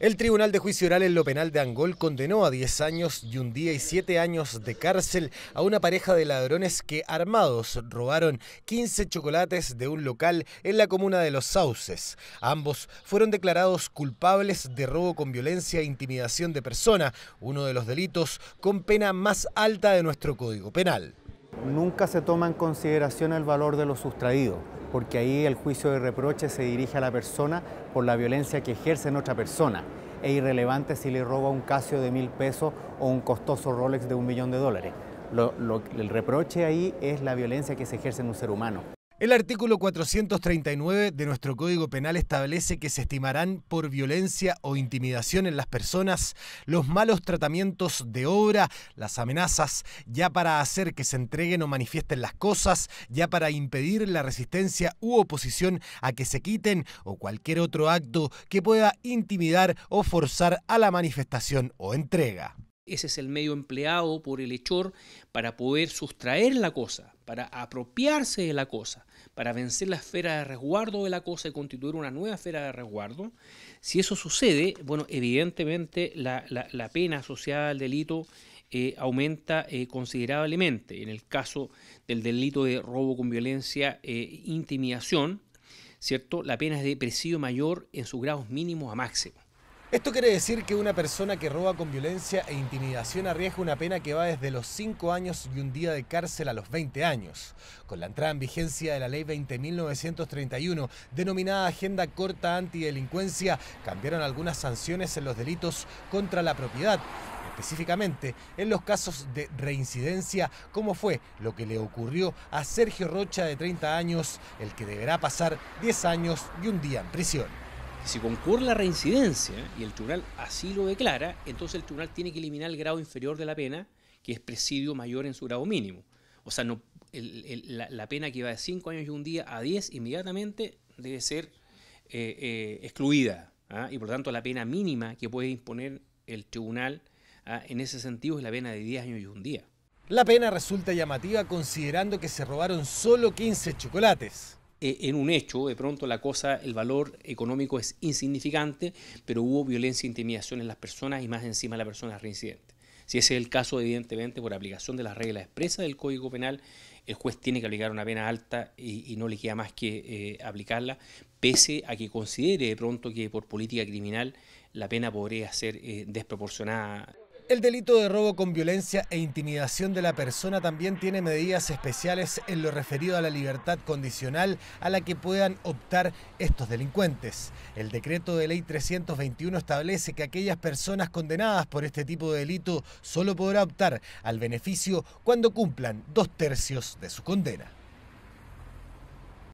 El Tribunal de Juicio Oral en lo Penal de Angol condenó a 10 años y un día y 7 años de cárcel a una pareja de ladrones que armados robaron 15 chocolates de un local en la comuna de Los Sauces. Ambos fueron declarados culpables de robo con violencia e intimidación de persona, uno de los delitos con pena más alta de nuestro Código Penal. Nunca se toma en consideración el valor de lo sustraído, porque ahí el juicio de reproche se dirige a la persona por la violencia que ejerce en otra persona. Es irrelevante si le roba un Casio de mil pesos o un costoso Rolex de un millón de dólares. el reproche ahí es la violencia que se ejerce en un ser humano. El artículo 439 de nuestro Código Penal establece que se estimarán por violencia o intimidación en las personas los malos tratamientos de obra, las amenazas, ya para hacer que se entreguen o manifiesten las cosas, ya para impedir la resistencia u oposición a que se quiten o cualquier otro acto que pueda intimidar o forzar a la manifestación o entrega. Ese es el medio empleado por el hechor para poder sustraer la cosa, para apropiarse de la cosa, para vencer la esfera de resguardo de la cosa y constituir una nueva esfera de resguardo. Si eso sucede, bueno, evidentemente la, pena asociada al delito eh, aumenta eh, considerablemente. En el caso del delito de robo con violencia e intimidación, ¿cierto? La pena es de presidio mayor en sus grados mínimos a máximo. Esto quiere decir que una persona que roba con violencia e intimidación arriesga una pena que va desde los 5 años y un día de cárcel a los 20 años. Con la entrada en vigencia de la Ley 20.931, denominada Agenda Corta Antidelincuencia, cambiaron algunas sanciones en los delitos contra la propiedad, específicamente en los casos de reincidencia, como fue lo que le ocurrió a Sergio Rocha de 30 años, el que deberá pasar 10 años y un día en prisión. Si concurre la reincidencia y el tribunal así lo declara, entonces el tribunal tiene que eliminar el grado inferior de la pena, que es presidio mayor en su grado mínimo. O sea, la, pena que va de 5 años y un día a 10 inmediatamente debe ser eh, eh, excluida. ¿ah? Y por lo tanto la pena mínima que puede imponer el tribunal ¿ah? en ese sentido es la pena de 10 años y un día. La pena resulta llamativa considerando que se robaron solo 15 chocolates. Eh, en un hecho, de pronto la cosa, el valor económico es insignificante, pero hubo violencia e intimidación en las personas y más encima la persona reincidente. Si ese es el caso, evidentemente, por aplicación de las reglas expresas del Código Penal, el juez tiene que aplicar una pena alta y, no le queda más que eh, aplicarla, pese a que considere de pronto que por política criminal la pena podría ser eh, desproporcionada. El delito de robo con violencia e intimidación de la persona también tiene medidas especiales en lo referido a la libertad condicional a la que puedan optar estos delincuentes. El decreto de ley 321 establece que aquellas personas condenadas por este tipo de delito solo podrá optar al beneficio cuando cumplan dos tercios de su condena.